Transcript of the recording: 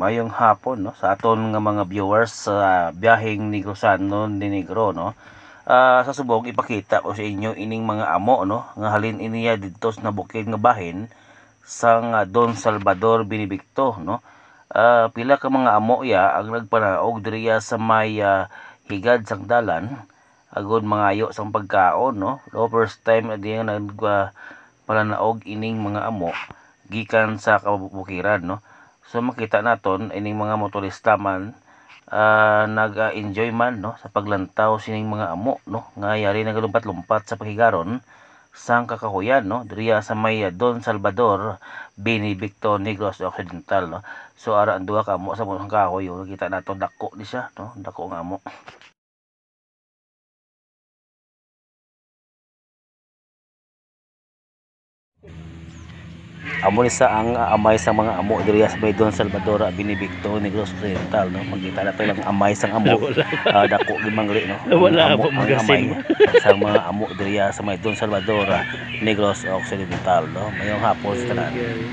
mayong hapon no sa aton nga mga viewers sa uh, biyaheng Negrosano ni Negro no. Uh, sa subog ipakita ko sa inyo ining mga amo no nga halin iniya didto sa bukid nga bahin sang uh, Don Salvador Binibikto no. Uh, pila ka mga amo ya ang nagpanaog diriya sa may uh, higad sang dalan agod mangayo sang pagkaon no no first time na diyan nag uh, palanaog ining mga amo gikan sa kabukiran no So makita naton ining mga motorista man uh, ah, nag-enjoy man no sa paglantaw sining mga amo no nga yari nagalumpat-lumpat sa paghigaron sang kakahuyan no diriya sa may ah, Don Salvador Benedicto Negros Occidental no so ara ang duha ka amo sa mga kakahuyo nakita naton dako ni siya no dako nga amo amo ni sa ang amay sa mga amo diri sa may Don Salvador binibikto ni Oriental no magkita na to lang amay sang amo uh, dako limang ri no wala amo, ang amay sa mga amo diri sa may Don Salvador Negros Occidental no mayong hapon sa tanan